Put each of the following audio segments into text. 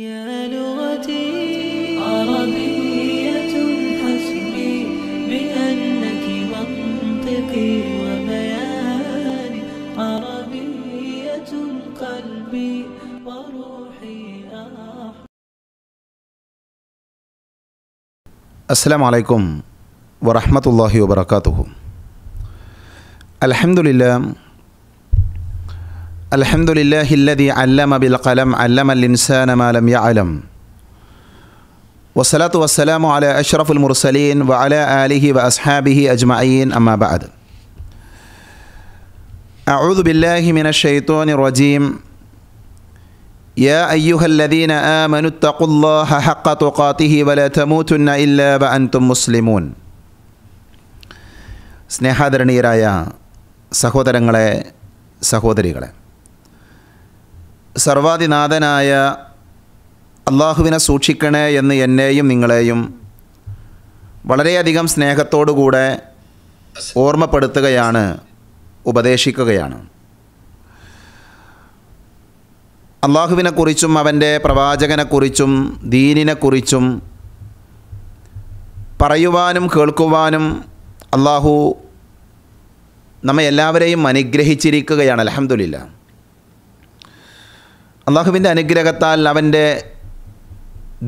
يا لغتي عربية حسبي بأنك منطقي وبياني عربية قلبي وروحي آه. السلام عليكم ورحمة الله وبركاته الحمد لله الحمد لله الذي علم بالقلم علم الإنسان ما لم يعلم والصلاة والسلام على أشرف المرسلين وعلى آله وأصحابه أجمعين أما بعد أعوذ بالله من الشيطان الرجيم يا أيها الذين آمنوا اتقوا الله حق تقاته ولا تموتن إلا وأنتم مسلمون സ്നേഹാദരണീയരായ സഹോദരങ്ങളെ സഹോദരികളെ സർവാധിനാഥനായ അള്ളാഹുവിനെ സൂക്ഷിക്കണേ എന്ന് എന്നെയും നിങ്ങളെയും വളരെയധികം സ്നേഹത്തോടുകൂടെ ഓർമ്മപ്പെടുത്തുകയാണ് ഉപദേശിക്കുകയാണ് അള്ളാഹുവിനെക്കുറിച്ചും അവൻ്റെ പ്രവാചകനെക്കുറിച്ചും ദീനിനെക്കുറിച്ചും പറയുവാനും കേൾക്കുവാനും അള്ളാഹു നമ്മെ എല്ലാവരെയും അനുഗ്രഹിച്ചിരിക്കുകയാണ് അലഹമുല്ല അള്ളാഹുവിൻ്റെ അനുഗ്രഹത്താൽ അവൻ്റെ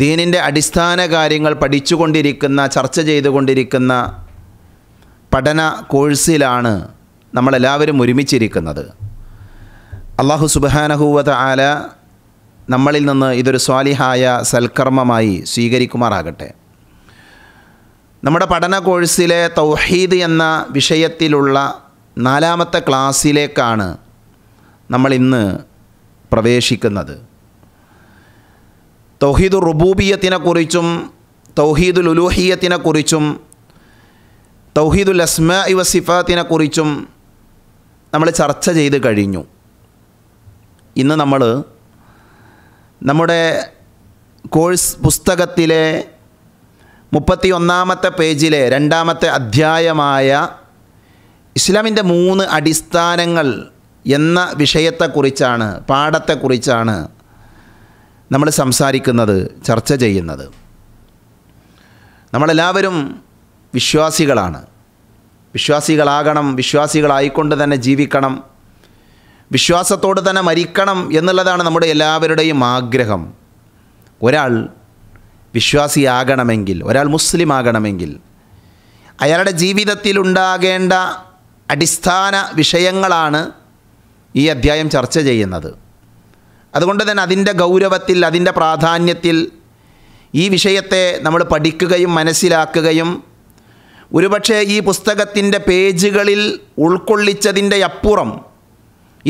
ദീനിൻ്റെ അടിസ്ഥാന കാര്യങ്ങൾ പഠിച്ചുകൊണ്ടിരിക്കുന്ന ചർച്ച ചെയ്തുകൊണ്ടിരിക്കുന്ന പഠന കോഴ്സിലാണ് നമ്മളെല്ലാവരും ഒരുമിച്ചിരിക്കുന്നത് അള്ളാഹു സുബാനഹൂവത ആല നമ്മളിൽ നിന്ന് ഇതൊരു സ്വാലിഹായ സൽക്കർമ്മമായി സ്വീകരിക്കുമാറാകട്ടെ നമ്മുടെ പഠന കോഴ്സിലെ തൗഹീദ് എന്ന വിഷയത്തിലുള്ള നാലാമത്തെ ക്ലാസ്സിലേക്കാണ് നമ്മളിന്ന് പ്രവേശിക്കുന്നത് തൗഹീദ് റുബൂബിയത്തിനെക്കുറിച്ചും തൗഹീദുൽ ഉലൂഹിയത്തിനെക്കുറിച്ചും തൗഹീദുൽ അസ്മ ഇവ സിഫാത്തിനെക്കുറിച്ചും നമ്മൾ ചർച്ച ചെയ്ത് കഴിഞ്ഞു ഇന്ന് നമ്മൾ നമ്മുടെ കോഴ്സ് പുസ്തകത്തിലെ മുപ്പത്തി ഒന്നാമത്തെ പേജിലെ രണ്ടാമത്തെ അധ്യായമായ ഇസ്ലാമിൻ്റെ മൂന്ന് അടിസ്ഥാനങ്ങൾ എന്ന വിഷയത്തെക്കുറിച്ചാണ് പാഠത്തെക്കുറിച്ചാണ് നമ്മൾ സംസാരിക്കുന്നത് ചർച്ച ചെയ്യുന്നത് നമ്മളെല്ലാവരും വിശ്വാസികളാണ് വിശ്വാസികളാകണം വിശ്വാസികളായിക്കൊണ്ട് തന്നെ ജീവിക്കണം വിശ്വാസത്തോട് തന്നെ മരിക്കണം എന്നുള്ളതാണ് നമ്മുടെ എല്ലാവരുടെയും ആഗ്രഹം ഒരാൾ വിശ്വാസിയാകണമെങ്കിൽ ഒരാൾ മുസ്ലിം ആകണമെങ്കിൽ അയാളുടെ ജീവിതത്തിലുണ്ടാകേണ്ട അടിസ്ഥാന വിഷയങ്ങളാണ് ഈ അധ്യായം ചർച്ച ചെയ്യുന്നത് അതുകൊണ്ട് തന്നെ അതിൻ്റെ ഗൗരവത്തിൽ അതിൻ്റെ പ്രാധാന്യത്തിൽ ഈ വിഷയത്തെ നമ്മൾ പഠിക്കുകയും മനസ്സിലാക്കുകയും ഒരുപക്ഷെ ഈ പുസ്തകത്തിൻ്റെ പേജുകളിൽ ഉൾക്കൊള്ളിച്ചതിൻ്റെ അപ്പുറം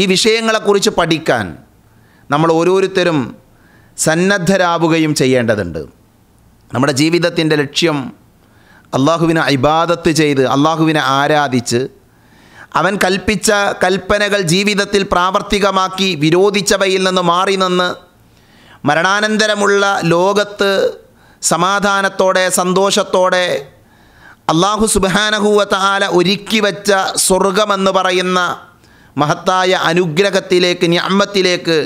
ഈ വിഷയങ്ങളെക്കുറിച്ച് പഠിക്കാൻ നമ്മൾ ഓരോരുത്തരും സന്നദ്ധരാവുകയും ചെയ്യേണ്ടതുണ്ട് നമ്മുടെ ജീവിതത്തിൻ്റെ ലക്ഷ്യം അള്ളാഹുവിനെ ഇബാദത്ത് ചെയ്ത് അള്ളാഹുവിനെ ആരാധിച്ച് അവൻ കൽപ്പിച്ച കൽപ്പനകൾ ജീവിതത്തിൽ പ്രാവർത്തികമാക്കി വിരോധിച്ചവയിൽ നിന്ന് മാറി നിന്ന് മരണാനന്തരമുള്ള ലോകത്ത് സമാധാനത്തോടെ സന്തോഷത്തോടെ അള്ളാഹു സുബാനഹൂവത്താല ഒരുക്കി വച്ച സ്വർഗമെന്ന് പറയുന്ന മഹത്തായ അനുഗ്രഹത്തിലേക്ക് ഞമ്മത്തിലേക്ക്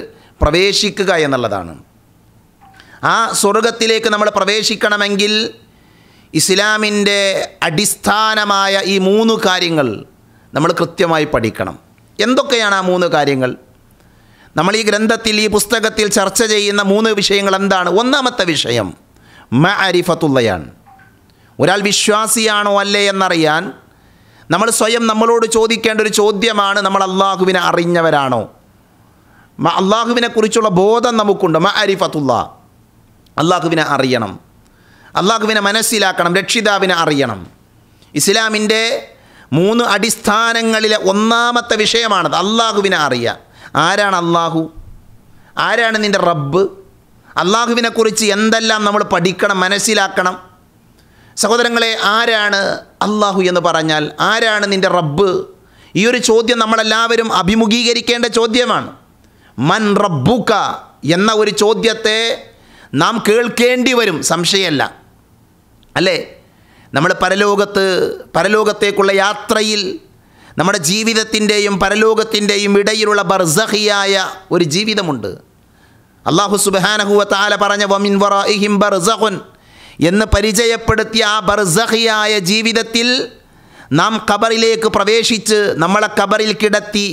പ്രവേശിക്കുക എന്നുള്ളതാണ് ആ സ്വർഗത്തിലേക്ക് നമ്മൾ പ്രവേശിക്കണമെങ്കിൽ ഇസ്ലാമിൻ്റെ അടിസ്ഥാനമായ ഈ മൂന്ന് കാര്യങ്ങൾ നമ്മൾ കൃത്യമായി പഠിക്കണം എന്തൊക്കെയാണ് ആ മൂന്ന് കാര്യങ്ങൾ നമ്മൾ ഈ ഗ്രന്ഥത്തിൽ ഈ പുസ്തകത്തിൽ ചർച്ച ചെയ്യുന്ന മൂന്ന് വിഷയങ്ങൾ എന്താണ് ഒന്നാമത്തെ വിഷയം മ അരിഫത്തുള്ളയാണ് ഒരാൾ വിശ്വാസിയാണോ അല്ലേ എന്നറിയാൻ നമ്മൾ സ്വയം നമ്മളോട് ചോദിക്കേണ്ട ഒരു ചോദ്യമാണ് നമ്മൾ അള്ളാഹുവിനെ അറിഞ്ഞവരാണോ അള്ളാഹുവിനെ കുറിച്ചുള്ള ബോധം നമുക്കുണ്ട് മ അരിഫത്തുള്ള അള്ളാഹുവിനെ അറിയണം അള്ളാഹുവിനെ മനസ്സിലാക്കണം രക്ഷിതാവിനെ അറിയണം ഇസ്ലാമിൻ്റെ മൂന്ന് അടിസ്ഥാനങ്ങളിലെ ഒന്നാമത്തെ വിഷയമാണത് അള്ളാഹുവിനെ അറിയുക ആരാണ് അള്ളാഹു ആരാണ് നിൻ്റെ റബ്ബ് അള്ളാഹുവിനെക്കുറിച്ച് എന്തെല്ലാം നമ്മൾ പഠിക്കണം മനസ്സിലാക്കണം സഹോദരങ്ങളെ ആരാണ് അള്ളാഹു എന്ന് പറഞ്ഞാൽ ആരാണ് നിൻ്റെ റബ്ബ് ഈ ഒരു ചോദ്യം നമ്മളെല്ലാവരും അഭിമുഖീകരിക്കേണ്ട ചോദ്യമാണ് മൻ റബ്ബുക്ക എന്ന ഒരു ചോദ്യത്തെ നാം കേൾക്കേണ്ടി വരും സംശയമല്ല അല്ലേ നമ്മൾ പരലോകത്ത് പരലോകത്തേക്കുള്ള യാത്രയിൽ നമ്മുടെ ജീവിതത്തിൻ്റെയും പരലോകത്തിൻ്റെയും ഇടയിലുള്ള ബർസഹിയായ ഒരു ജീവിതമുണ്ട് അള്ളാഹു സുബാനഹുവ പറഞ്ഞ വമിൻ വറഹിം ബർസഹുൻ എന്ന് പരിചയപ്പെടുത്തിയ ആ ബർസഹിയായ ജീവിതത്തിൽ നാം കബറിലേക്ക് പ്രവേശിച്ച് നമ്മളെ കബറിൽ കിടത്തി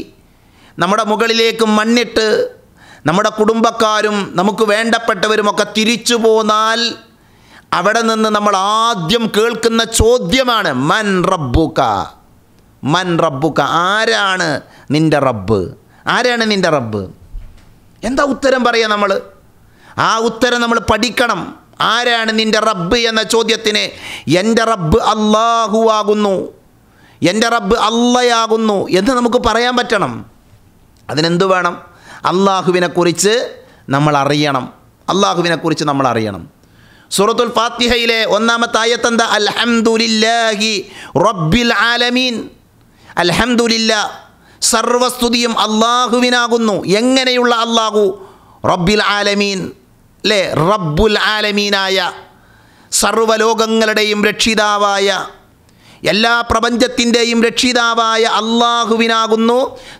നമ്മുടെ മുകളിലേക്ക് മണ്ണിട്ട് നമ്മുടെ കുടുംബക്കാരും നമുക്ക് വേണ്ടപ്പെട്ടവരുമൊക്കെ തിരിച്ചു പോന്നാൽ അവിടെ നിന്ന് നമ്മൾ ആദ്യം കേൾക്കുന്ന ചോദ്യമാണ് മൻ റബ്ബുക മൻ റബ്ബുക ആരാണ് നിൻ്റെ റബ്ബ് ആരാണ് നിൻ്റെ റബ്ബ് എന്താ ഉത്തരം പറയുക നമ്മൾ ആ ഉത്തരം നമ്മൾ പഠിക്കണം ആരാണ് നിൻ്റെ റബ്ബ് എന്ന ചോദ്യത്തിന് എൻ്റെ റബ്ബ് അള്ളാഹു ആകുന്നു എൻ്റെ റബ്ബ് അള്ളയാകുന്നു എന്ന് നമുക്ക് പറയാൻ പറ്റണം അതിനെന്ത് വേണം അള്ളാഹുവിനെക്കുറിച്ച് നമ്മൾ അറിയണം അള്ളാഹുവിനെക്കുറിച്ച് നമ്മൾ അറിയണം സൂറത്തുൽ ഫാത്തിഹയിലെ ഒന്നാമത്തെ ആയത്തന്ത അൽഹംദുലില്ലാഹി റബ്ബിൽ ആലമീൻ അൽഹംദുലില്ല സർവസ്തുതിയും അള്ളാഹുവിനാകുന്നു എങ്ങനെയുള്ള അള്ളാഹു റബ്ബിൽ ആലമീൻ അല്ലേ റബ്ബുൽ ആലമീനായ സർവലോകങ്ങളുടെയും രക്ഷിതാവായ എല്ലാ പ്രപഞ്ചത്തിൻ്റെയും രക്ഷിതാവായ അള്ളാഹുവിനാകുന്നു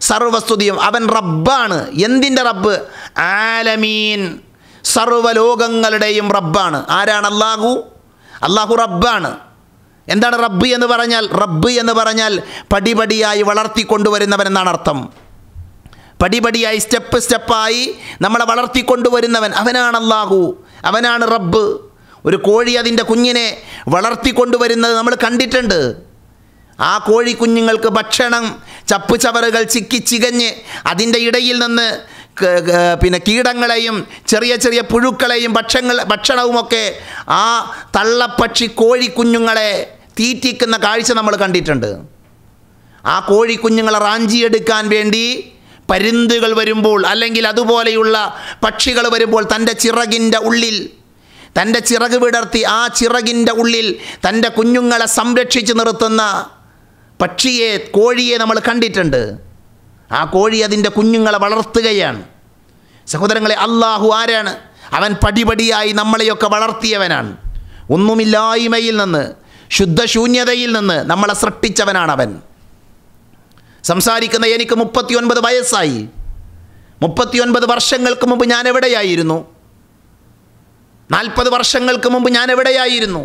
സർവസ്തുതിയും അവൻ റബ്ബാണ് എന്തിൻ്റെ റബ്ബ് ആലമീൻ സർവ്വലോകങ്ങളുടെയും റബ്ബാണ് ആരാണ് അള്ളാഹു അള്ളാഹു റബ്ബാണ് എന്താണ് റബ്ബ് എന്ന് പറഞ്ഞാൽ റബ്ബ് എന്ന് പറഞ്ഞാൽ പടിപടിയായി വളർത്തിക്കൊണ്ടുവരുന്നവൻ എന്നാണ് അർത്ഥം പടിപടിയായി സ്റ്റെപ്പ് സ്റ്റെപ്പായി നമ്മളെ വളർത്തിക്കൊണ്ടുവരുന്നവൻ അവനാണ് അള്ളാഹു അവനാണ് റബ്ബ് ഒരു കോഴി അതിൻ്റെ കുഞ്ഞിനെ വളർത്തിക്കൊണ്ടുവരുന്നത് നമ്മൾ കണ്ടിട്ടുണ്ട് ആ കോഴി കുഞ്ഞുങ്ങൾക്ക് ഭക്ഷണം ചപ്പുചവറുകൾ ചിക്കി ചികഞ്ഞ് അതിൻ്റെ ഇടയിൽ നിന്ന് പിന്നെ കീടങ്ങളെയും ചെറിയ ചെറിയ പുഴുക്കളെയും ഭക്ഷങ്ങൾ ഭക്ഷണവുമൊക്കെ ആ തള്ളപ്പക്ഷി കോഴിക്കുഞ്ഞുങ്ങളെ തീറ്റിക്കുന്ന കാഴ്ച നമ്മൾ കണ്ടിട്ടുണ്ട് ആ കോഴിക്കുഞ്ഞുങ്ങളെ റാഞ്ചിയെടുക്കാൻ വേണ്ടി പരുന്തുകൾ വരുമ്പോൾ അല്ലെങ്കിൽ അതുപോലെയുള്ള പക്ഷികൾ വരുമ്പോൾ തൻ്റെ ചിറകിൻ്റെ ഉള്ളിൽ തൻ്റെ ചിറക് വിടർത്തി ആ ചിറകിൻ്റെ ഉള്ളിൽ തൻ്റെ കുഞ്ഞുങ്ങളെ സംരക്ഷിച്ച് നിർത്തുന്ന പക്ഷിയെ കോഴിയെ നമ്മൾ കണ്ടിട്ടുണ്ട് ആ കോഴി അതിൻ്റെ കുഞ്ഞുങ്ങളെ വളർത്തുകയാണ് സഹോദരങ്ങളെ അള്ളാഹു ആരാണ് അവൻ പടിപടിയായി നമ്മളെയൊക്കെ വളർത്തിയവനാണ് ഒന്നുമില്ലായ്മയിൽ നിന്ന് ശുദ്ധശൂന്യതയിൽ നിന്ന് നമ്മളെ സൃഷ്ടിച്ചവനാണ് അവൻ സംസാരിക്കുന്ന എനിക്ക് മുപ്പത്തിയൊൻപത് വയസ്സായി മുപ്പത്തിയൊൻപത് വർഷങ്ങൾക്ക് മുമ്പ് ഞാൻ എവിടെയായിരുന്നു നാൽപ്പത് വർഷങ്ങൾക്ക് മുമ്പ് ഞാൻ എവിടെയായിരുന്നു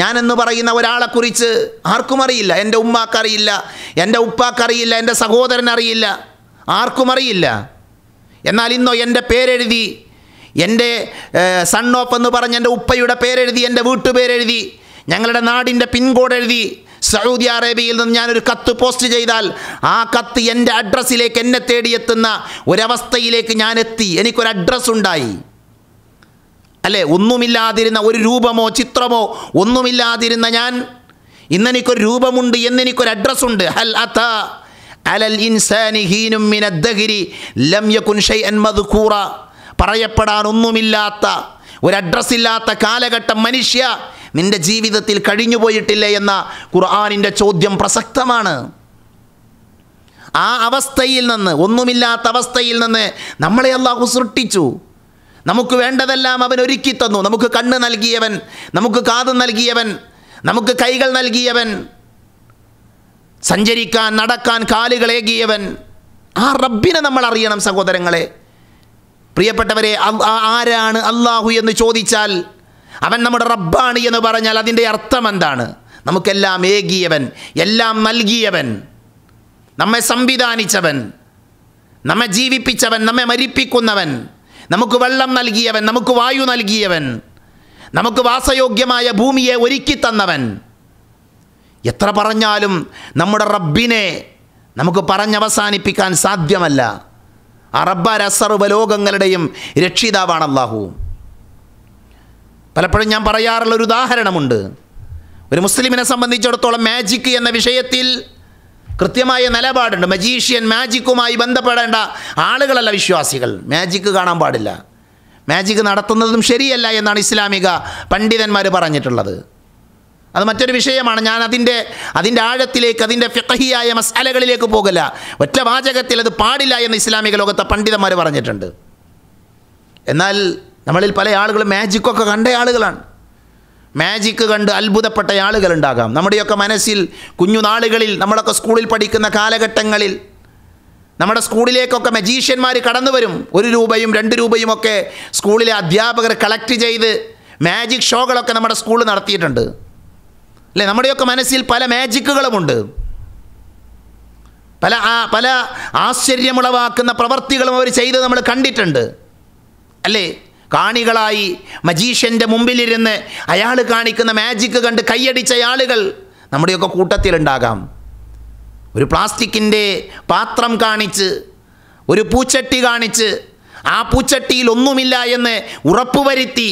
ഞാനെന്ന് പറയുന്ന ഒരാളെക്കുറിച്ച് ആർക്കും അറിയില്ല എൻ്റെ ഉമ്മാക്കറിയില്ല എൻ്റെ ഉപ്പാക്കറിയില്ല എൻ്റെ സഹോദരനറിയില്ല ആർക്കും അറിയില്ല എന്നാൽ ഇന്നോ എൻ്റെ പേരെഴുതി എൻ്റെ സൺ ഓഫ് എന്ന് പറഞ്ഞ് എൻ്റെ ഉപ്പയുടെ പേരെഴുതി എൻ്റെ വീട്ടുപേരെഴുതി ഞങ്ങളുടെ നാടിൻ്റെ പിൻകോഡ് എഴുതി സൗദി അറേബ്യയിൽ നിന്ന് ഞാനൊരു കത്ത് പോസ്റ്റ് ചെയ്താൽ ആ കത്ത് എൻ്റെ അഡ്രസ്സിലേക്ക് എന്നെ തേടിയെത്തുന്ന ഒരവസ്ഥയിലേക്ക് ഞാൻ എത്തി എനിക്കൊരു അഡ്രസ്സ് ഉണ്ടായി അല്ലേ ഒന്നുമില്ലാതിരുന്ന ഒരു രൂപമോ ചിത്രമോ ഒന്നുമില്ലാതിരുന്ന ഞാൻ ഇന്നെനിക്കൊരു രൂപമുണ്ട് എന്നെനിക്കൊരു അഡ്രസ്സുണ്ട് ഹൽ അത അലൽ ഇൻസാനി ഹീനും മിനദ്ദഗിരി ലം യകുൻ ഷൈഅൻ കൂറ പറയപ്പെടാനൊന്നുമില്ലാത്ത ഒന്നുമില്ലാത്ത ഒരു കാലഘട്ടം മനുഷ്യ നിന്റെ ജീവിതത്തിൽ കഴിഞ്ഞു എന്ന ഖുർആാനിൻ്റെ ചോദ്യം പ്രസക്തമാണ് ആ അവസ്ഥയിൽ നിന്ന് ഒന്നുമില്ലാത്ത അവസ്ഥയിൽ നിന്ന് നമ്മളെ അള്ളാഹു സൃഷ്ടിച്ചു നമുക്ക് വേണ്ടതെല്ലാം അവൻ ഒരുക്കി തന്നു നമുക്ക് കണ്ണ് നൽകിയവൻ നമുക്ക് കാത് നൽകിയവൻ നമുക്ക് കൈകൾ നൽകിയവൻ സഞ്ചരിക്കാൻ നടക്കാൻ കാലുകളേകിയവൻ ആ റബ്ബിനെ നമ്മൾ അറിയണം സഹോദരങ്ങളെ പ്രിയപ്പെട്ടവരെ ആരാണ് അള്ളാഹു എന്ന് ചോദിച്ചാൽ അവൻ നമ്മുടെ റബ്ബാണ് എന്ന് പറഞ്ഞാൽ അതിൻ്റെ അർത്ഥം എന്താണ് നമുക്കെല്ലാം ഏകിയവൻ എല്ലാം നൽകിയവൻ നമ്മെ സംവിധാനിച്ചവൻ നമ്മെ ജീവിപ്പിച്ചവൻ നമ്മെ മരിപ്പിക്കുന്നവൻ നമുക്ക് വെള്ളം നൽകിയവൻ നമുക്ക് വായു നൽകിയവൻ നമുക്ക് വാസയോഗ്യമായ ഭൂമിയെ ഒരുക്കി തന്നവൻ എത്ര പറഞ്ഞാലും നമ്മുടെ റബ്ബിനെ നമുക്ക് പറഞ്ഞവസാനിപ്പിക്കാൻ സാധ്യമല്ല ആ റബ്ബാര ലോകങ്ങളുടെയും രക്ഷിതാവാണ് അള്ളാഹു പലപ്പോഴും ഞാൻ പറയാറുള്ള ഒരു ഉദാഹരണമുണ്ട് ഒരു മുസ്ലിമിനെ സംബന്ധിച്ചിടത്തോളം മാജിക് എന്ന വിഷയത്തിൽ കൃത്യമായ നിലപാടുണ്ട് മജീഷ്യൻ മാജിക്കുമായി ബന്ധപ്പെടേണ്ട ആളുകളല്ല വിശ്വാസികൾ മാജിക്ക് കാണാൻ പാടില്ല മാജിക്ക് നടത്തുന്നതും ശരിയല്ല എന്നാണ് ഇസ്ലാമിക പണ്ഡിതന്മാർ പറഞ്ഞിട്ടുള്ളത് അത് മറ്റൊരു വിഷയമാണ് ഞാൻ അതിൻ്റെ അതിൻ്റെ ആഴത്തിലേക്ക് അതിൻ്റെ ഫിഖഹിയായ മസാലകളിലേക്ക് പോകില്ല ഒറ്റ വാചകത്തിൽ അത് പാടില്ല എന്ന് ഇസ്ലാമിക ലോകത്തെ പണ്ഡിതന്മാർ പറഞ്ഞിട്ടുണ്ട് എന്നാൽ നമ്മളിൽ പല ആളുകളും മാജിക്കൊക്കെ കണ്ട ആളുകളാണ് മാജിക്ക് കണ്ട് അത്ഭുതപ്പെട്ട ഉണ്ടാകാം നമ്മുടെയൊക്കെ മനസ്സിൽ കുഞ്ഞുനാളുകളിൽ നമ്മളൊക്കെ സ്കൂളിൽ പഠിക്കുന്ന കാലഘട്ടങ്ങളിൽ നമ്മുടെ സ്കൂളിലേക്കൊക്കെ മജീഷ്യന്മാർ കടന്നു വരും ഒരു രൂപയും രണ്ട് രൂപയും ഒക്കെ സ്കൂളിലെ അധ്യാപകർ കളക്ട് ചെയ്ത് മാജിക് ഷോകളൊക്കെ നമ്മുടെ സ്കൂളിൽ നടത്തിയിട്ടുണ്ട് അല്ലേ നമ്മുടെയൊക്കെ മനസ്സിൽ പല മാജിക്കുകളുമുണ്ട് പല ആ പല ആശ്ചര്യമുളവാക്കുന്ന പ്രവർത്തികളും അവർ ചെയ്ത് നമ്മൾ കണ്ടിട്ടുണ്ട് അല്ലേ കാണികളായി മജീഷ്യൻ്റെ മുമ്പിലിരുന്ന് അയാൾ കാണിക്കുന്ന മാജിക്ക് കണ്ട് കൈയടിച്ച ആളുകൾ നമ്മുടെയൊക്കെ കൂട്ടത്തിലുണ്ടാകാം ഒരു പ്ലാസ്റ്റിക്കിൻ്റെ പാത്രം കാണിച്ച് ഒരു പൂച്ചട്ടി കാണിച്ച് ആ പൂച്ചട്ടിയിൽ ഒന്നുമില്ല എന്ന് ഉറപ്പുവരുത്തി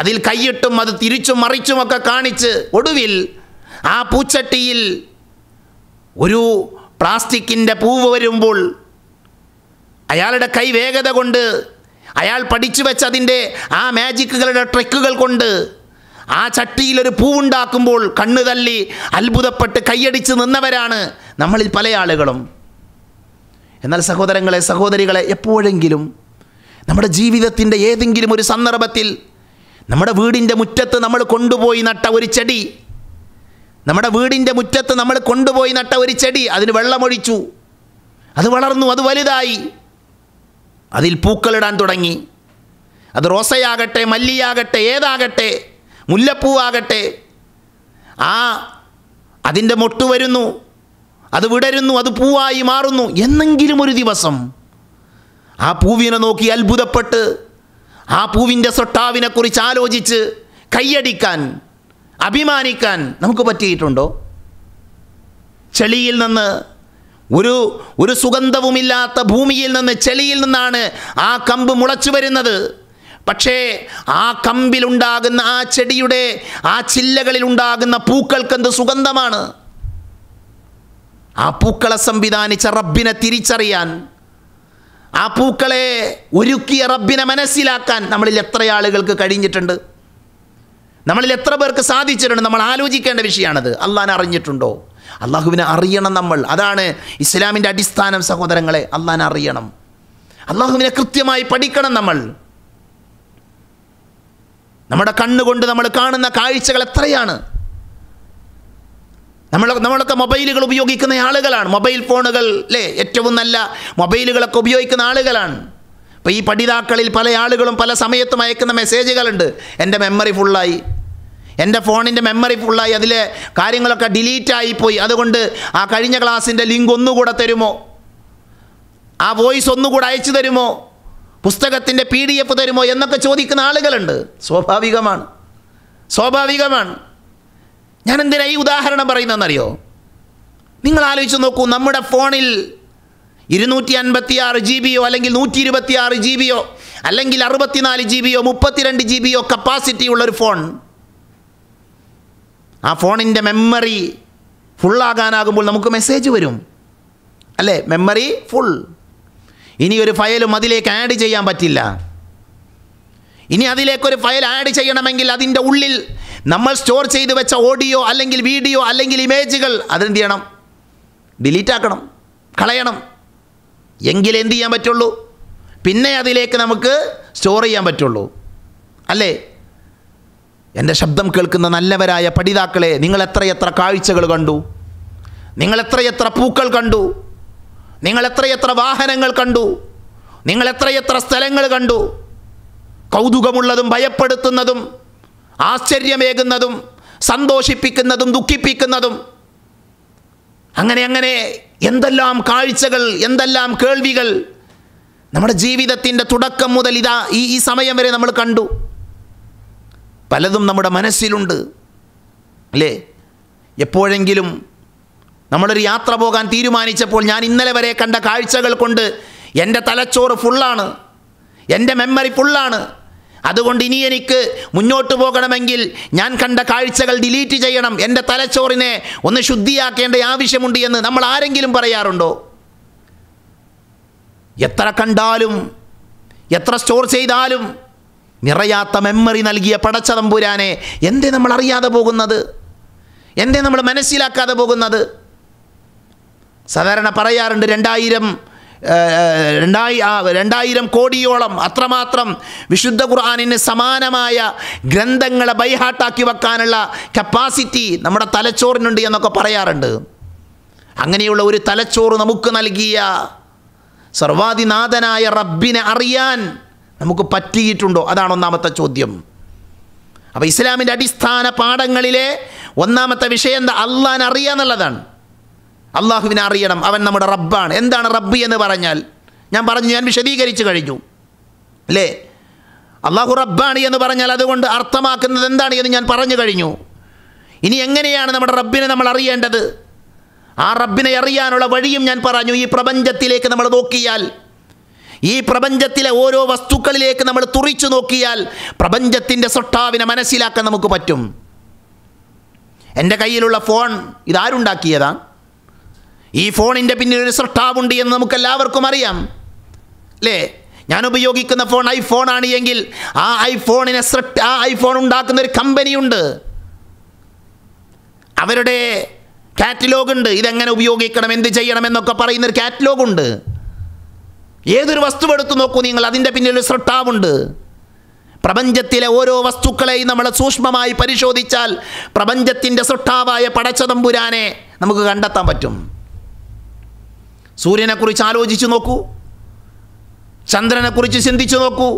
അതിൽ കൈയിട്ടും അത് തിരിച്ചും മറിച്ചുമൊക്കെ കാണിച്ച് ഒടുവിൽ ആ പൂച്ചട്ടിയിൽ ഒരു പ്ലാസ്റ്റിക്കിൻ്റെ പൂവ് വരുമ്പോൾ അയാളുടെ കൈ വേഗത കൊണ്ട് അയാൾ പഠിച്ചു വെച്ചതിൻ്റെ ആ മാജിക്കുകളുടെ ട്രിക്കുകൾ കൊണ്ട് ആ ചട്ടിയിലൊരു പൂവുണ്ടാക്കുമ്പോൾ കണ്ണു തല്ലി അത്ഭുതപ്പെട്ട് കൈയടിച്ച് നിന്നവരാണ് നമ്മളിൽ പല ആളുകളും എന്നാൽ സഹോദരങ്ങളെ സഹോദരികളെ എപ്പോഴെങ്കിലും നമ്മുടെ ജീവിതത്തിൻ്റെ ഏതെങ്കിലും ഒരു സന്ദർഭത്തിൽ നമ്മുടെ വീടിൻ്റെ മുറ്റത്ത് നമ്മൾ കൊണ്ടുപോയി നട്ട ഒരു ചെടി നമ്മുടെ വീടിൻ്റെ മുറ്റത്ത് നമ്മൾ കൊണ്ടുപോയി നട്ട ഒരു ചെടി അതിന് വെള്ളമൊഴിച്ചു അത് വളർന്നു അത് വലുതായി അതിൽ പൂക്കളിടാൻ തുടങ്ങി അത് റോസയാകട്ടെ മല്ലിയാകട്ടെ ഏതാകട്ടെ മുല്ലപ്പൂവാകട്ടെ ആ അതിൻ്റെ മൊട്ട് വരുന്നു അത് വിടരുന്നു അത് പൂവായി മാറുന്നു എന്നെങ്കിലും ഒരു ദിവസം ആ പൂവിനെ നോക്കി അത്ഭുതപ്പെട്ട് ആ പൂവിൻ്റെ സൊട്ടാവിനെക്കുറിച്ച് ആലോചിച്ച് കൈയടിക്കാൻ അഭിമാനിക്കാൻ നമുക്ക് പറ്റിയിട്ടുണ്ടോ ചെളിയിൽ നിന്ന് ഒരു ഒരു സുഗന്ധവുമില്ലാത്ത ഭൂമിയിൽ നിന്ന് ചെളിയിൽ നിന്നാണ് ആ കമ്പ് മുളച്ചു വരുന്നത് പക്ഷേ ആ കമ്പിലുണ്ടാകുന്ന ആ ചെടിയുടെ ആ ചില്ലകളിലുണ്ടാകുന്ന പൂക്കൾക്കെന്ത് സുഗന്ധമാണ് ആ പൂക്കളെ സംവിധാനിച്ച റബ്ബിനെ തിരിച്ചറിയാൻ ആ പൂക്കളെ ഒരുക്കിയ റബ്ബിനെ മനസ്സിലാക്കാൻ നമ്മളിൽ എത്ര ആളുകൾക്ക് കഴിഞ്ഞിട്ടുണ്ട് നമ്മളിൽ എത്ര പേർക്ക് സാധിച്ചിട്ടുണ്ട് നമ്മൾ ആലോചിക്കേണ്ട വിഷയമാണത് അള്ളാൻ അറിഞ്ഞിട്ടുണ്ടോ അള്ളാഹുവിനെ അറിയണം നമ്മൾ അതാണ് ഇസ്ലാമിൻ്റെ അടിസ്ഥാനം സഹോദരങ്ങളെ അള്ളാഹാൻ അറിയണം അള്ളാഹുവിനെ കൃത്യമായി പഠിക്കണം നമ്മൾ നമ്മുടെ കണ്ണുകൊണ്ട് നമ്മൾ കാണുന്ന കാഴ്ചകൾ എത്രയാണ് നമ്മൾ നമ്മളൊക്കെ മൊബൈലുകൾ ഉപയോഗിക്കുന്ന ആളുകളാണ് മൊബൈൽ ഫോണുകൾ അല്ലേ ഏറ്റവും നല്ല മൊബൈലുകളൊക്കെ ഉപയോഗിക്കുന്ന ആളുകളാണ് അപ്പോൾ ഈ പഠിതാക്കളിൽ പല ആളുകളും പല സമയത്തും അയക്കുന്ന മെസ്സേജുകളുണ്ട് എൻ്റെ മെമ്മറി ഫുള്ളായി എൻ്റെ ഫോണിൻ്റെ മെമ്മറി ഫുള്ളായി അതിലെ കാര്യങ്ങളൊക്കെ ഡിലീറ്റായി പോയി അതുകൊണ്ട് ആ കഴിഞ്ഞ ക്ലാസ്സിൻ്റെ ലിങ്ക് ഒന്നുകൂടെ തരുമോ ആ വോയിസ് ഒന്നുകൂടെ അയച്ചു തരുമോ പുസ്തകത്തിൻ്റെ പി ഡി എഫ് തരുമോ എന്നൊക്കെ ചോദിക്കുന്ന ആളുകളുണ്ട് സ്വാഭാവികമാണ് സ്വാഭാവികമാണ് ഞാൻ എന്തിനാ ഈ ഉദാഹരണം പറയുന്നതെന്നറിയോ നിങ്ങൾ ആലോചിച്ച് നോക്കൂ നമ്മുടെ ഫോണിൽ ഇരുന്നൂറ്റി അൻപത്തി ആറ് ജി ബിയോ അല്ലെങ്കിൽ നൂറ്റി ഇരുപത്തി ആറ് ജി ബിയോ അല്ലെങ്കിൽ അറുപത്തിനാല് ജി ബിയോ മുപ്പത്തിരണ്ട് ജി ബിയോ കപ്പാസിറ്റി ഉള്ളൊരു ഫോൺ ആ ഫോണിൻ്റെ മെമ്മറി ഫുള്ളാകാനാകുമ്പോൾ നമുക്ക് മെസ്സേജ് വരും അല്ലേ മെമ്മറി ഫുൾ ഇനി ഒരു ഫയലും അതിലേക്ക് ആഡ് ചെയ്യാൻ പറ്റില്ല ഇനി അതിലേക്കൊരു ഫയൽ ആഡ് ചെയ്യണമെങ്കിൽ അതിൻ്റെ ഉള്ളിൽ നമ്മൾ സ്റ്റോർ ചെയ്ത് വെച്ച ഓഡിയോ അല്ലെങ്കിൽ വീഡിയോ അല്ലെങ്കിൽ ഇമേജുകൾ അതെന്ത് ചെയ്യണം ഡിലീറ്റ് ആക്കണം കളയണം എങ്കിൽ എന്ത് ചെയ്യാൻ പറ്റുള്ളൂ പിന്നെ അതിലേക്ക് നമുക്ക് സ്റ്റോർ ചെയ്യാൻ പറ്റുള്ളൂ അല്ലേ എൻ്റെ ശബ്ദം കേൾക്കുന്ന നല്ലവരായ പഠിതാക്കളെ നിങ്ങൾ എത്രയെത്ര കാഴ്ചകൾ കണ്ടു നിങ്ങൾ എത്രയെത്ര പൂക്കൾ കണ്ടു നിങ്ങൾ എത്രയെത്ര വാഹനങ്ങൾ കണ്ടു നിങ്ങൾ എത്രയെത്ര സ്ഥലങ്ങൾ കണ്ടു കൗതുകമുള്ളതും ഭയപ്പെടുത്തുന്നതും ആശ്ചര്യമേകുന്നതും സന്തോഷിപ്പിക്കുന്നതും ദുഃഖിപ്പിക്കുന്നതും അങ്ങനെ അങ്ങനെ എന്തെല്ലാം കാഴ്ചകൾ എന്തെല്ലാം കേൾവികൾ നമ്മുടെ ജീവിതത്തിൻ്റെ തുടക്കം മുതൽ ഇതാ ഈ ഈ സമയം വരെ നമ്മൾ കണ്ടു പലതും നമ്മുടെ മനസ്സിലുണ്ട് അല്ലേ എപ്പോഴെങ്കിലും നമ്മളൊരു യാത്ര പോകാൻ തീരുമാനിച്ചപ്പോൾ ഞാൻ ഇന്നലെ വരെ കണ്ട കാഴ്ചകൾ കൊണ്ട് എൻ്റെ തലച്ചോറ് ഫുള്ളാണ് എൻ്റെ മെമ്മറി ഫുള്ളാണ് അതുകൊണ്ട് ഇനി എനിക്ക് മുന്നോട്ട് പോകണമെങ്കിൽ ഞാൻ കണ്ട കാഴ്ചകൾ ഡിലീറ്റ് ചെയ്യണം എൻ്റെ തലച്ചോറിനെ ഒന്ന് ശുദ്ധിയാക്കേണ്ട ആവശ്യമുണ്ട് എന്ന് നമ്മൾ ആരെങ്കിലും പറയാറുണ്ടോ എത്ര കണ്ടാലും എത്ര സ്റ്റോർ ചെയ്താലും നിറയാത്ത മെമ്മറി നൽകിയ പടച്ചതമ്പുരാനെ എന്തെ നമ്മൾ അറിയാതെ പോകുന്നത് എന്തെ നമ്മൾ മനസ്സിലാക്കാതെ പോകുന്നത് സാധാരണ പറയാറുണ്ട് രണ്ടായിരം രണ്ടായി രണ്ടായിരം കോടിയോളം അത്രമാത്രം വിശുദ്ധ ഖുർആാനിന് സമാനമായ ഗ്രന്ഥങ്ങളെ ബൈഹാട്ടാക്കി വെക്കാനുള്ള കപ്പാസിറ്റി നമ്മുടെ തലച്ചോറിനുണ്ട് എന്നൊക്കെ പറയാറുണ്ട് അങ്ങനെയുള്ള ഒരു തലച്ചോറ് നമുക്ക് നൽകിയ സർവാധിനാഥനായ റബ്ബിനെ അറിയാൻ നമുക്ക് പറ്റിയിട്ടുണ്ടോ അതാണ് ഒന്നാമത്തെ ചോദ്യം അപ്പോൾ ഇസ്ലാമിൻ്റെ അടിസ്ഥാന പാഠങ്ങളിലെ ഒന്നാമത്തെ വിഷയം എന്താ അള്ളാൻ അറിയുക എന്നുള്ളതാണ് അള്ളാഹുവിനെ അറിയണം അവൻ നമ്മുടെ റബ്ബാണ് എന്താണ് റബ്ബ് എന്ന് പറഞ്ഞാൽ ഞാൻ പറഞ്ഞു ഞാൻ വിശദീകരിച്ചു കഴിഞ്ഞു അല്ലേ അള്ളാഹു റബ്ബാണ് എന്ന് പറഞ്ഞാൽ അതുകൊണ്ട് അർത്ഥമാക്കുന്നത് എന്താണ് എന്ന് ഞാൻ പറഞ്ഞു കഴിഞ്ഞു ഇനി എങ്ങനെയാണ് നമ്മുടെ റബ്ബിനെ നമ്മൾ അറിയേണ്ടത് ആ റബ്ബിനെ അറിയാനുള്ള വഴിയും ഞാൻ പറഞ്ഞു ഈ പ്രപഞ്ചത്തിലേക്ക് നമ്മൾ നോക്കിയാൽ ഈ പ്രപഞ്ചത്തിലെ ഓരോ വസ്തുക്കളിലേക്ക് നമ്മൾ തുറിച്ചു നോക്കിയാൽ പ്രപഞ്ചത്തിൻ്റെ സൊട്ടാവിനെ മനസ്സിലാക്കാൻ നമുക്ക് പറ്റും എൻ്റെ കയ്യിലുള്ള ഫോൺ ഇതാരുണ്ടാക്കിയതാ ഈ ഫോണിൻ്റെ പിന്നിൽ ഒരു സൃഷ്ടാവുണ്ട് എന്ന് നമുക്ക് എല്ലാവർക്കും അറിയാം അല്ലേ ഞാൻ ഉപയോഗിക്കുന്ന ഫോൺ ഐഫോൺ ആണ് എങ്കിൽ ആ ഐഫോണിനെ സൃഷ്ടി ആ ഐഫോൺ ഉണ്ടാക്കുന്ന ഒരു കമ്പനിയുണ്ട് അവരുടെ കാറ്റലോഗ് ഉണ്ട് ഇതെങ്ങനെ ഉപയോഗിക്കണം എന്ത് ചെയ്യണം എന്നൊക്കെ പറയുന്നൊരു കാറ്റലോഗ് ഉണ്ട് ഏതൊരു വസ്തു എടുത്തു നോക്കൂ നിങ്ങൾ അതിൻ്റെ പിന്നിൽ ഒരു പ്രപഞ്ചത്തിലെ ഓരോ വസ്തുക്കളെയും നമ്മൾ സൂക്ഷ്മമായി പരിശോധിച്ചാൽ പ്രപഞ്ചത്തിൻ്റെ സൃഷ്ടാവായ പടച്ചതമ്പുരാനെ നമുക്ക് കണ്ടെത്താൻ പറ്റും സൂര്യനെക്കുറിച്ച് ആലോചിച്ചു നോക്കൂ ചന്ദ്രനെക്കുറിച്ച് ചിന്തിച്ചു നോക്കൂ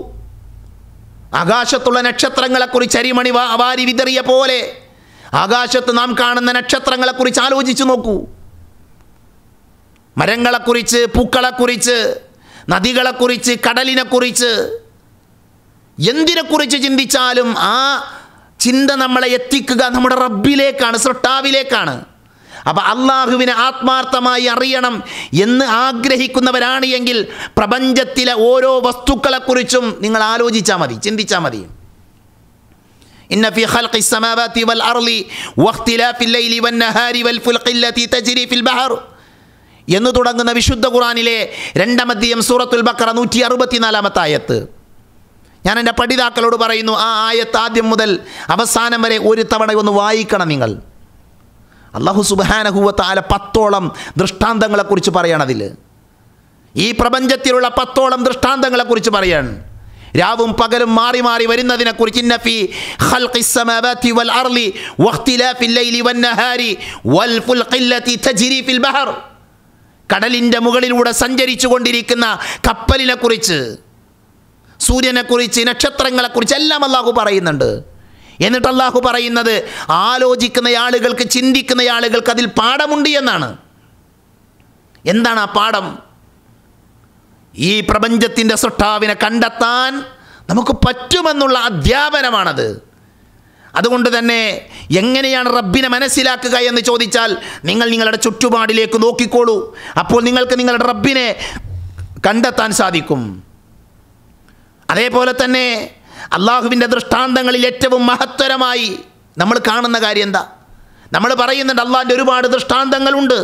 ആകാശത്തുള്ള നക്ഷത്രങ്ങളെക്കുറിച്ച് അരിമണി വാരി വിതറിയ പോലെ ആകാശത്ത് നാം കാണുന്ന നക്ഷത്രങ്ങളെക്കുറിച്ച് ആലോചിച്ചു നോക്കൂ മരങ്ങളെക്കുറിച്ച് പൂക്കളെക്കുറിച്ച് നദികളെക്കുറിച്ച് കടലിനെക്കുറിച്ച് എന്തിനെക്കുറിച്ച് ചിന്തിച്ചാലും ആ ചിന്ത നമ്മളെ എത്തിക്കുക നമ്മുടെ റബ്ബിലേക്കാണ് സൃഷ്ടാവിലേക്കാണ് അപ്പം അള്ളാഹുവിനെ ആത്മാർത്ഥമായി അറിയണം എന്ന് ആഗ്രഹിക്കുന്നവരാണ് എങ്കിൽ പ്രപഞ്ചത്തിലെ ഓരോ വസ്തുക്കളെക്കുറിച്ചും നിങ്ങൾ ആലോചിച്ചാൽ മതി ചിന്തിച്ചാൽ മതി إن في خلق السماوات والأرض واختلاف الليل والنهار والفلق التي تجري في البحر എന്ന് തുടങ്ങുന്ന വിശുദ്ധ ഖുറാനിലെ രണ്ടാമധ്യം സൂറത്തുൽ ബക്കറ നൂറ്റി അറുപത്തിനാലാമത്തെ ആയത്ത് ഞാൻ എൻ്റെ പഠിതാക്കളോട് പറയുന്നു ആ ആയത്ത് ആദ്യം മുതൽ അവസാനം വരെ ഒരു തവണ ഒന്ന് വായിക്കണം നിങ്ങൾ അള്ളാഹു സുബാനഹുവത്താല പത്തോളം ദൃഷ്ടാന്തങ്ങളെക്കുറിച്ച് പറയണതിൽ ഈ പ്രപഞ്ചത്തിലുള്ള പത്തോളം ദൃഷ്ടാന്തങ്ങളെക്കുറിച്ച് പറയാണ് രാവും പകലും മാറി മാറി വരുന്നതിനെക്കുറിച്ച് ഇന്നഫി ഖൽഖി സമവാതി വൽ അർളി ലൈലി നഹാരി വൽ തജ്രി ഫിൽ ബഹർ കടലിൻ്റെ മുകളിലൂടെ സഞ്ചരിച്ചു കൊണ്ടിരിക്കുന്ന കപ്പലിനെക്കുറിച്ച് സൂര്യനെക്കുറിച്ച് നക്ഷത്രങ്ങളെക്കുറിച്ച് എല്ലാം അള്ളാഹു പറയുന്നുണ്ട് എന്നിട്ട് അള്ളാഹു പറയുന്നത് ആലോചിക്കുന്ന ആളുകൾക്ക് ചിന്തിക്കുന്ന ആളുകൾക്ക് അതിൽ പാഠമുണ്ട് എന്നാണ് എന്താണ് ആ പാഠം ഈ പ്രപഞ്ചത്തിൻ്റെ സൃഷ്ടാവിനെ കണ്ടെത്താൻ നമുക്ക് പറ്റുമെന്നുള്ള അധ്യാപനമാണത് അതുകൊണ്ട് തന്നെ എങ്ങനെയാണ് റബ്ബിനെ മനസ്സിലാക്കുക എന്ന് ചോദിച്ചാൽ നിങ്ങൾ നിങ്ങളുടെ ചുറ്റുപാടിലേക്ക് നോക്കിക്കോളൂ അപ്പോൾ നിങ്ങൾക്ക് നിങ്ങളുടെ റബ്ബിനെ കണ്ടെത്താൻ സാധിക്കും അതേപോലെ തന്നെ അള്ളാഹുവിൻ്റെ ദൃഷ്ടാന്തങ്ങളിൽ ഏറ്റവും മഹത്തരമായി നമ്മൾ കാണുന്ന കാര്യം എന്താ നമ്മൾ പറയുന്നുണ്ട് അള്ളാഹിൻ്റെ ഒരുപാട് ദൃഷ്ടാന്തങ്ങളുണ്ട്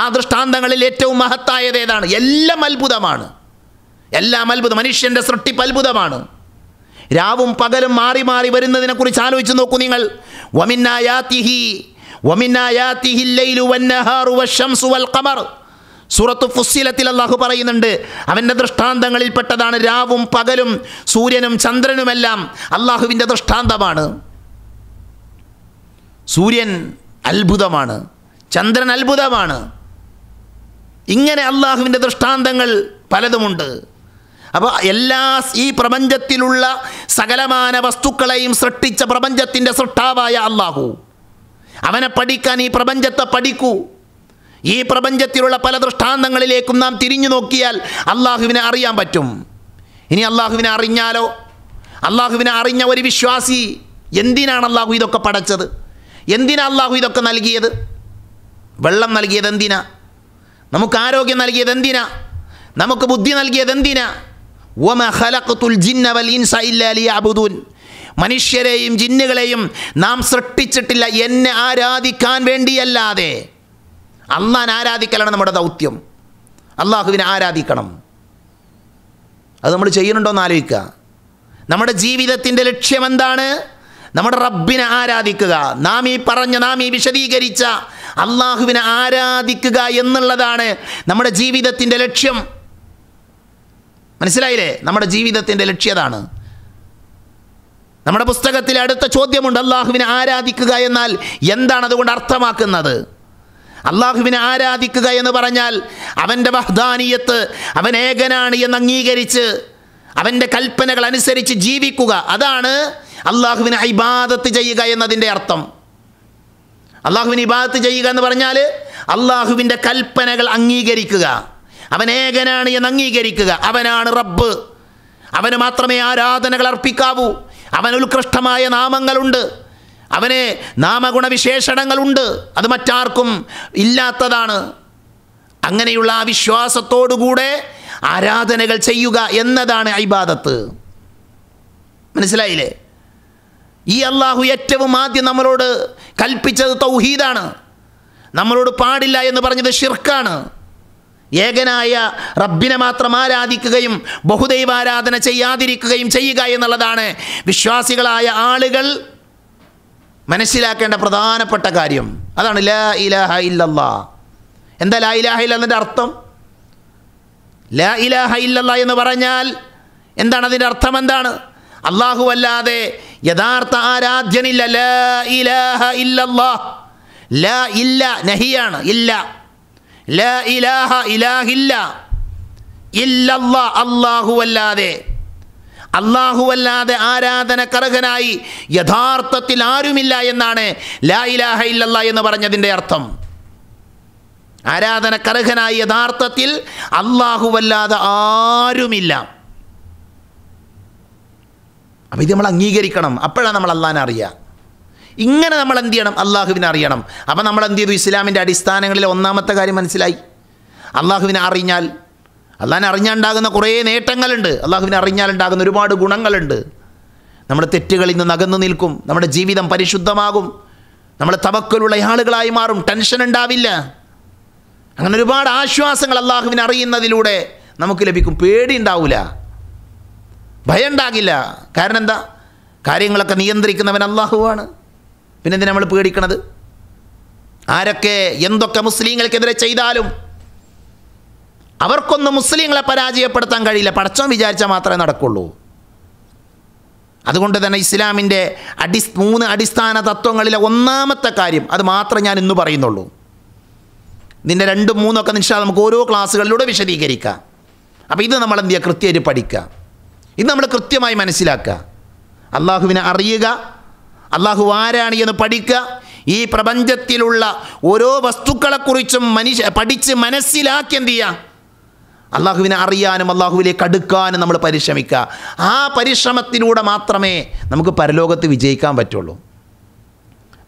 ആ ദൃഷ്ടാന്തങ്ങളിൽ ഏറ്റവും മഹത്തായത് ഏതാണ് എല്ലാം അത്ഭുതമാണ് എല്ലാം അത്ഭുതം മനുഷ്യൻ്റെ സൃഷ്ടിപ്പ് അത്ഭുതമാണ് രാവും പകലും മാറി മാറി വരുന്നതിനെക്കുറിച്ച് ആലോചിച്ച് നോക്കൂ നിങ്ങൾ വമിന്നായാത്തിഹി വമിന്നായാത്തിഹി ലൈലു സൂറത്ത് ഫുസ്സിലത്തിൽ അള്ളാഹു പറയുന്നുണ്ട് അവൻ്റെ ദൃഷ്ടാന്തങ്ങളിൽപ്പെട്ടതാണ് രാവും പകലും സൂര്യനും ചന്ദ്രനുമെല്ലാം അള്ളാഹുവിൻ്റെ ദൃഷ്ടാന്തമാണ് സൂര്യൻ അത്ഭുതമാണ് ചന്ദ്രൻ അത്ഭുതമാണ് ഇങ്ങനെ അള്ളാഹുവിൻ്റെ ദൃഷ്ടാന്തങ്ങൾ പലതുമുണ്ട് അപ്പോൾ എല്ലാ ഈ പ്രപഞ്ചത്തിലുള്ള സകലമാന വസ്തുക്കളെയും സൃഷ്ടിച്ച പ്രപഞ്ചത്തിൻ്റെ സൃഷ്ടാവായ അള്ളാഹു അവനെ പഠിക്കാൻ ഈ പ്രപഞ്ചത്തെ പഠിക്കൂ ഈ പ്രപഞ്ചത്തിലുള്ള പല ദൃഷ്ടാന്തങ്ങളിലേക്കും നാം തിരിഞ്ഞു നോക്കിയാൽ അള്ളാഹുവിനെ അറിയാൻ പറ്റും ഇനി അള്ളാഹുവിനെ അറിഞ്ഞാലോ അള്ളാഹുവിനെ അറിഞ്ഞ ഒരു വിശ്വാസി എന്തിനാണ് അള്ളാഹു ഇതൊക്കെ പഠിച്ചത് എന്തിനാ അള്ളാഹു ഇതൊക്കെ നൽകിയത് വെള്ളം നൽകിയത് എന്തിനാ നമുക്ക് ആരോഗ്യം നൽകിയത് എന്തിനാ നമുക്ക് ബുദ്ധി നൽകിയത് എന്തിനാ മനുഷ്യരെയും ജിന്നുകളെയും നാം സൃഷ്ടിച്ചിട്ടില്ല എന്നെ ആരാധിക്കാൻ വേണ്ടിയല്ലാതെ അള്ളാൻ ആരാധിക്കലാണ് നമ്മുടെ ദൗത്യം അള്ളാഹുവിനെ ആരാധിക്കണം അത് നമ്മൾ ചെയ്യുന്നുണ്ടോ എന്ന് ആലോചിക്കുക നമ്മുടെ ജീവിതത്തിൻ്റെ ലക്ഷ്യം എന്താണ് നമ്മുടെ റബ്ബിനെ ആരാധിക്കുക നാം ഈ പറഞ്ഞ നാം ഈ വിശദീകരിച്ച അള്ളാഹുവിനെ ആരാധിക്കുക എന്നുള്ളതാണ് നമ്മുടെ ജീവിതത്തിൻ്റെ ലക്ഷ്യം മനസ്സിലായില്ലേ നമ്മുടെ ജീവിതത്തിൻ്റെ ലക്ഷ്യതാണ് നമ്മുടെ പുസ്തകത്തിൽ അടുത്ത ചോദ്യമുണ്ട് അള്ളാഹുവിനെ ആരാധിക്കുക എന്നാൽ എന്താണ് അതുകൊണ്ട് അർത്ഥമാക്കുന്നത് അള്ളാഹുവിനെ ആരാധിക്കുക എന്ന് പറഞ്ഞാൽ അവൻ്റെ വഹദാനീയത്ത് അവൻ ഏകനാണ് എന്ന് അംഗീകരിച്ച് അവൻ്റെ കൽപ്പനകൾ അനുസരിച്ച് ജീവിക്കുക അതാണ് അള്ളാഹുവിനെ ഇബാദത്ത് ചെയ്യുക എന്നതിൻ്റെ അർത്ഥം അള്ളാഹുവിനെ ഇബാദത്ത് ചെയ്യുക എന്ന് പറഞ്ഞാൽ അള്ളാഹുവിൻ്റെ കൽപ്പനകൾ അംഗീകരിക്കുക അവൻ ഏകനാണ് എന്ന് അംഗീകരിക്കുക അവനാണ് റബ്ബ് അവന് മാത്രമേ ആരാധനകൾ അർപ്പിക്കാവൂ അവൻ ഉത്കൃഷ്ടമായ നാമങ്ങളുണ്ട് അവന് നാമഗുണവിശേഷണങ്ങളുണ്ട് അത് മറ്റാർക്കും ഇല്ലാത്തതാണ് അങ്ങനെയുള്ള ആ വിശ്വാസത്തോടുകൂടെ ആരാധനകൾ ചെയ്യുക എന്നതാണ് ഐബാദത്ത് മനസ്സിലായില്ലേ ഈ അള്ളാഹു ഏറ്റവും ആദ്യം നമ്മളോട് കൽപ്പിച്ചത് തൗഹീദാണ് നമ്മളോട് പാടില്ല എന്ന് പറഞ്ഞത് ഷിർക്കാണ് ഏകനായ റബ്ബിനെ മാത്രം ആരാധിക്കുകയും ബഹുദൈവാരാധന ചെയ്യാതിരിക്കുകയും ചെയ്യുക എന്നുള്ളതാണ് വിശ്വാസികളായ ആളുകൾ മനസ്സിലാക്കേണ്ട പ്രധാനപ്പെട്ട കാര്യം അതാണ് ലാ ഇലാഹ ഇല്ല എന്താ ലാ ഇലാഹ ഇല്ലെന്നതിൻ്റെ അർത്ഥം ലാ ഇലാഹ ഇല്ലല്ലാ എന്ന് പറഞ്ഞാൽ എന്താണ് അതിൻ്റെ അർത്ഥം എന്താണ് അള്ളാഹു അല്ലാതെ യഥാർത്ഥ ആരാധ്യനില്ല ലാ ഇലാഹ ഇല്ലല്ലാ ലാ ഇല്ല നഹിയാണ് ഇല്ല ഇലാഹ അല്ലാതെ ഇല്ലല്ല അല്ലാഹുവല്ലാതെ യഥാർത്ഥത്തിൽ ആരുമില്ല എന്നാണ് ലാ ഇലാഹ ഇല്ലല്ല എന്ന് പറഞ്ഞതിൻ്റെ അർത്ഥം ആരാധന കർഹനായി യഥാർത്ഥത്തിൽ അള്ളാഹുവല്ലാതെ ആരുമില്ല അപ്പം ഇത് നമ്മൾ അംഗീകരിക്കണം അപ്പോഴാണ് നമ്മൾ അള്ളഹാനെ അറിയുക ഇങ്ങനെ നമ്മൾ എന്ത് ചെയ്യണം അള്ളാഹുവിനെ അറിയണം അപ്പം നമ്മൾ എന്ത് ചെയ്തു ഇസ്ലാമിൻ്റെ അടിസ്ഥാനങ്ങളിൽ ഒന്നാമത്തെ കാര്യം മനസ്സിലായി അള്ളാഹുവിനെ അറിഞ്ഞാൽ അള്ളാഹിനെ അറിഞ്ഞാണ്ടാകുന്ന കുറേ നേട്ടങ്ങളുണ്ട് അള്ളാഹുവിനെ അറിഞ്ഞാലുണ്ടാകുന്ന ഒരുപാട് ഗുണങ്ങളുണ്ട് നമ്മുടെ തെറ്റുകളിൽ നിന്ന് നകന്നു നിൽക്കും നമ്മുടെ ജീവിതം പരിശുദ്ധമാകും നമ്മൾ തവക്കലുള്ള ആളുകളായി മാറും ടെൻഷൻ ഉണ്ടാവില്ല അങ്ങനെ ഒരുപാട് ആശ്വാസങ്ങൾ അള്ളാഹുവിനെ അറിയുന്നതിലൂടെ നമുക്ക് ലഭിക്കും പേടി ഉണ്ടാവില്ല ഭയം ഉണ്ടാകില്ല കാരണം എന്താ കാര്യങ്ങളൊക്കെ നിയന്ത്രിക്കുന്നവൻ അള്ളാഹുവാണ് എന്തിനാ നമ്മൾ പേടിക്കണത് ആരൊക്കെ എന്തൊക്കെ മുസ്ലിങ്ങൾക്കെതിരെ ചെയ്താലും അവർക്കൊന്നും മുസ്ലിങ്ങളെ പരാജയപ്പെടുത്താൻ കഴിയില്ല പടച്ചോൻ വിചാരിച്ചാൽ മാത്രമേ നടക്കുള്ളൂ അതുകൊണ്ട് തന്നെ ഇസ്ലാമിൻ്റെ അടി മൂന്ന് അടിസ്ഥാന തത്വങ്ങളിലെ ഒന്നാമത്തെ കാര്യം അത് മാത്രം ഞാൻ ഇന്ന് പറയുന്നുള്ളൂ നിന്റെ രണ്ടും മൂന്നൊക്കെ നിശ്ചയം നമുക്ക് ഓരോ ക്ലാസ്സുകളിലൂടെ വിശദീകരിക്കാം അപ്പോൾ ഇത് നമ്മൾ എന്ത് ചെയ്യുക കൃത്യമായിട്ട് പഠിക്കുക ഇത് നമ്മൾ കൃത്യമായി മനസ്സിലാക്കുക അള്ളാഹുവിനെ അറിയുക അള്ളാഹു ആരാണ് എന്ന് പഠിക്കുക ഈ പ്രപഞ്ചത്തിലുള്ള ഓരോ വസ്തുക്കളെക്കുറിച്ചും മനുഷ്യ പഠിച്ച് മനസ്സിലാക്കി എന്ത് ചെയ്യുക അള്ളാഹുവിനെ അറിയാനും അള്ളാഹുവിലേക്ക് അടുക്കാനും നമ്മൾ പരിശ്രമിക്കുക ആ പരിശ്രമത്തിലൂടെ മാത്രമേ നമുക്ക് പരലോകത്ത് വിജയിക്കാൻ പറ്റുള്ളൂ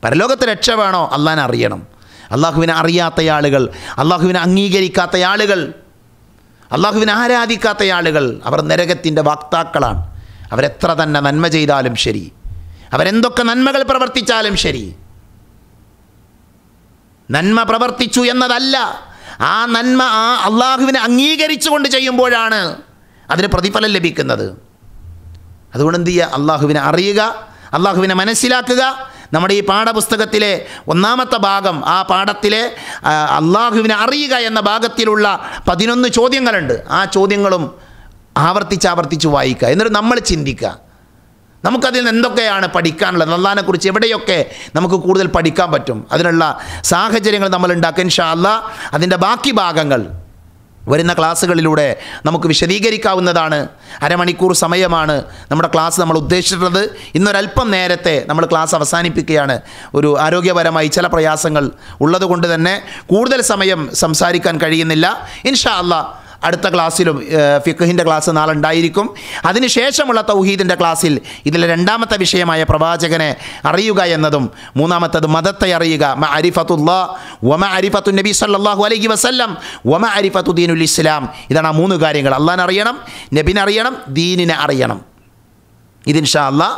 പരലോകത്ത് രക്ഷ വേണോ അള്ളാഹിനെ അറിയണം അള്ളാഹുവിനെ അറിയാത്ത ആളുകൾ അള്ളാഹുവിനെ അംഗീകരിക്കാത്ത ആളുകൾ അള്ളാഹുവിനെ ആരാധിക്കാത്ത ആളുകൾ അവർ നരകത്തിൻ്റെ വാക്താക്കളാണ് അവരെത്ര തന്നെ നന്മ ചെയ്താലും ശരി അവരെന്തൊക്കെ നന്മകൾ പ്രവർത്തിച്ചാലും ശരി നന്മ പ്രവർത്തിച്ചു എന്നതല്ല ആ നന്മ ആ അള്ളാഹുവിനെ അംഗീകരിച്ചുകൊണ്ട് ചെയ്യുമ്പോഴാണ് അതിന് പ്രതിഫലം ലഭിക്കുന്നത് അതുകൊണ്ട് എന്ത് ചെയ്യുക അള്ളാഹുവിനെ അറിയുക അള്ളാഹുവിനെ മനസ്സിലാക്കുക നമ്മുടെ ഈ പാഠപുസ്തകത്തിലെ ഒന്നാമത്തെ ഭാഗം ആ പാഠത്തിലെ അള്ളാഹുവിനെ അറിയുക എന്ന ഭാഗത്തിലുള്ള പതിനൊന്ന് ചോദ്യങ്ങളുണ്ട് ആ ചോദ്യങ്ങളും ആവർത്തിച്ച് ആവർത്തിച്ച് വായിക്കുക എന്നിട്ട് നമ്മൾ ചിന്തിക്കുക നമുക്കതിൽ നിന്ന് എന്തൊക്കെയാണ് പഠിക്കാനുള്ളത് അള്ളഹാനെക്കുറിച്ച് എവിടെയൊക്കെ നമുക്ക് കൂടുതൽ പഠിക്കാൻ പറ്റും അതിനുള്ള സാഹചര്യങ്ങൾ നമ്മൾ ഉണ്ടാക്കുക അല്ലാ അതിൻ്റെ ബാക്കി ഭാഗങ്ങൾ വരുന്ന ക്ലാസ്സുകളിലൂടെ നമുക്ക് വിശദീകരിക്കാവുന്നതാണ് അരമണിക്കൂർ സമയമാണ് നമ്മുടെ ക്ലാസ് നമ്മൾ ഉദ്ദേശിച്ചിട്ടുള്ളത് ഇന്നൊരല്പം നേരത്തെ നമ്മൾ ക്ലാസ് അവസാനിപ്പിക്കുകയാണ് ഒരു ആരോഗ്യപരമായി ചില പ്രയാസങ്ങൾ ഉള്ളതുകൊണ്ട് തന്നെ കൂടുതൽ സമയം സംസാരിക്കാൻ കഴിയുന്നില്ല ഇൻഷാ അള്ളാഹ് അടുത്ത ക്ലാസ്സിലും ഫിഖിൻ്റെ ക്ലാസ് നാളെ ഉണ്ടായിരിക്കും അതിനുശേഷമുള്ള തൗഹീദിൻ്റെ ക്ലാസ്സിൽ ഇതിലെ രണ്ടാമത്തെ വിഷയമായ പ്രവാചകനെ അറിയുക എന്നതും മൂന്നാമത്തത് മതത്തെ അറിയുക മ അരിഫത്തുല്ലാ ഒമ അരിഫത്തു നബി സല്ലാഹു അലൈഹി വസല്ലം ഒമ അരിഫത്തു ദീനുൽ ഇസ്ലാം ഇതാണ് ആ മൂന്ന് കാര്യങ്ങൾ അള്ളാൻ അറിയണം നബിനെ അറിയണം ദീനിനെ അറിയണം ഇതിൻഷാ അള്ളാഹ്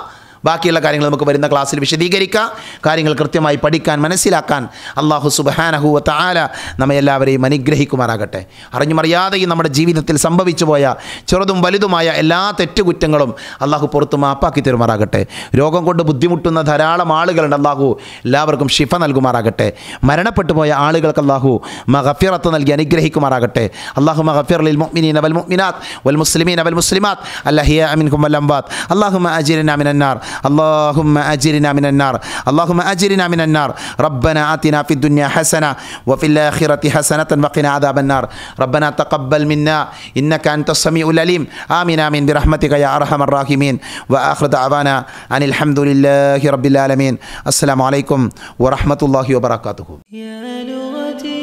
ബാക്കിയുള്ള കാര്യങ്ങൾ നമുക്ക് വരുന്ന ക്ലാസ്സിൽ വിശദീകരിക്കാം കാര്യങ്ങൾ കൃത്യമായി പഠിക്കാൻ മനസ്സിലാക്കാൻ അള്ളാഹു സുബഹാനഹുവ ആല നമ്മെ എല്ലാവരെയും അനുഗ്രഹിക്കുമാറാകട്ടെ അറിഞ്ഞുമറിയാതെയും നമ്മുടെ ജീവിതത്തിൽ സംഭവിച്ചു പോയ ചെറുതും വലുതുമായ എല്ലാ തെറ്റുകുറ്റങ്ങളും അള്ളാഹു പുറത്തു മാപ്പാക്കി തരുമാറാകട്ടെ രോഗം കൊണ്ട് ബുദ്ധിമുട്ടുന്ന ധാരാളം ആളുകളുണ്ട് അള്ളാഹു എല്ലാവർക്കും ഷിഫ നൽകുമാറാകട്ടെ മരണപ്പെട്ടു പോയ ആളുകൾക്ക് അള്ളാഹു മഹഫിറത്ത് നൽകി അനുഗ്രഹിക്കുമാറാകട്ടെ അള്ളാഹു മഹഫിർ ലിൽ മുഅ്മിനീന വൽ മുഅ്മിനാത്ത് വൽ മുസ്ലിമീന വൽ മുസ്ലിമാത്ത് അല്ലഹിയ അമിൻകും വൽ അംബാത്ത് അള്ളാഹു അമിൻ മിനന്നാർ اللهم أجرنا من النار اللهم أجرنا من النار ربنا آتنا في الدنيا حسنة وفي الآخرة حسنة وقنا عذاب النار ربنا تقبل منا إنك أنت السميع العليم آمين آمين برحمتك يا أرحم الراحمين وآخر دعوانا أن الحمد لله رب العالمين السلام عليكم ورحمة الله وبركاته يا لغتي